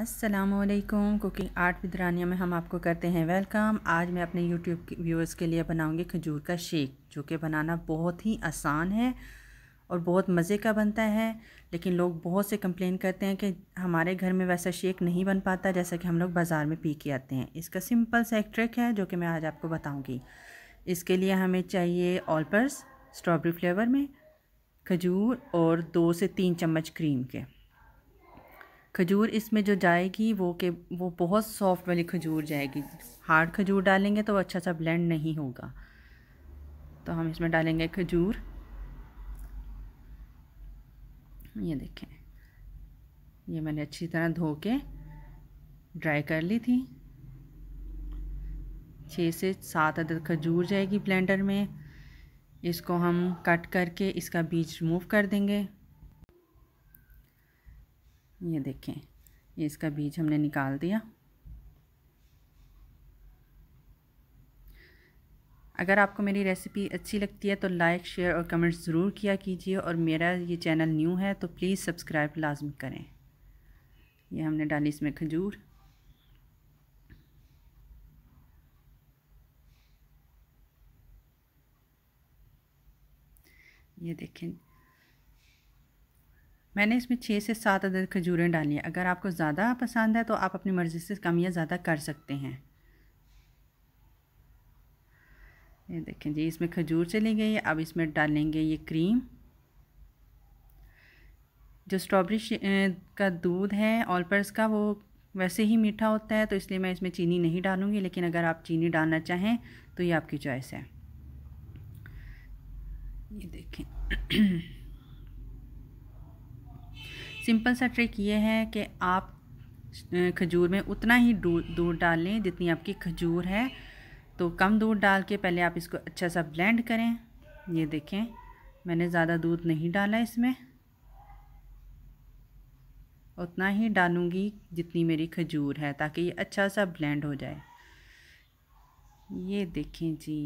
असलकम cooking art with रानिया में हम आपको करते हैं वेलकम आज मैं अपने यूट्यूब व्यूअर्स के लिए बनाऊंगी खजूर का शेक जो कि बनाना बहुत ही आसान है और बहुत मज़े का बनता है लेकिन लोग बहुत से कंप्लेन करते हैं कि हमारे घर में वैसा शेक नहीं बन पाता जैसा कि हम लोग बाज़ार में पी के आते हैं इसका सिंपल सा एक ट्रिक है जो कि मैं आज आपको बताऊँगी इसके लिए हमें चाहिए ऑलपर्स स्ट्रॉबेरी फ्लेवर में खजूर और दो से तीन चम्मच क्रीम के खजूर इसमें जो जाएगी वो के वो बहुत सॉफ्ट वाली खजूर जाएगी हार्ड खजूर डालेंगे तो अच्छा सा ब्लेंड नहीं होगा तो हम इसमें डालेंगे खजूर ये देखें ये मैंने अच्छी तरह धो के ड्राई कर ली थी छः से सात अदद खजूर जाएगी ब्लेंडर में इसको हम कट करके इसका बीज रिमूव कर देंगे ये देखें ये इसका बीज हमने निकाल दिया अगर आपको मेरी रेसिपी अच्छी लगती है तो लाइक शेयर और कमेंट ज़रूर किया कीजिए और मेरा ये चैनल न्यू है तो प्लीज़ सब्सक्राइब लाजमी करें ये हमने डाली इसमें खजूर ये देखें मैंने इसमें छः से सात अदद खजूरें डाली हैं अगर आपको ज़्यादा पसंद है तो आप अपनी मर्ज़ी से कम या ज़्यादा कर सकते हैं ये देखें जी इसमें खजूर चली गई है अब इसमें डालेंगे ये क्रीम जो स्ट्रॉबेरी का दूध है ऑलपर्स का वो वैसे ही मीठा होता है तो इसलिए मैं इसमें चीनी नहीं डालूँगी लेकिन अगर आप चीनी डालना चाहें तो ये आपकी चॉइस है ये देखें सिंपल सा ट्रिक ये है कि आप खजूर में उतना ही दूध डाल लें जितनी आपकी खजूर है तो कम दूध डाल के पहले आप इसको अच्छा सा ब्लेंड करें ये देखें मैंने ज़्यादा दूध नहीं डाला इसमें उतना ही डालूंगी जितनी मेरी खजूर है ताकि ये अच्छा सा ब्लेंड हो जाए ये देखें जी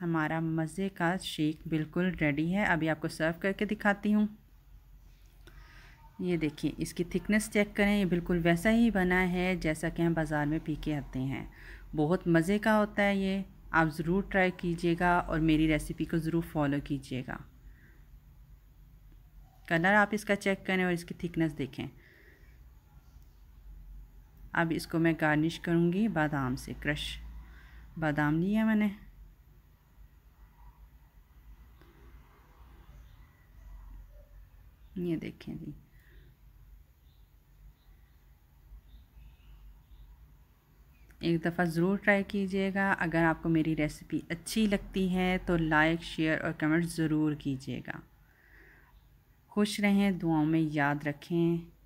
हमारा मज़े का शेक बिल्कुल रेडी है अभी आपको सर्व करके दिखाती हूँ ये देखिए इसकी थिकनेस चेक करें ये बिल्कुल वैसा ही बना है जैसा कि हम बाज़ार में पी के आते हैं बहुत मज़े का होता है ये आप ज़रूर ट्राई कीजिएगा और मेरी रेसिपी को ज़रूर फॉलो कीजिएगा कलर आप इसका चेक करें और इसकी थिकनेस देखें अब इसको मैं गार्निश करूँगी बादाम से क्रश बादाम लिया मैंने ये देखें जी एक दफ़ा ज़रूर ट्राई कीजिएगा अगर आपको मेरी रेसिपी अच्छी लगती है तो लाइक शेयर और कमेंट ज़रूर कीजिएगा खुश रहें दुआओं में याद रखें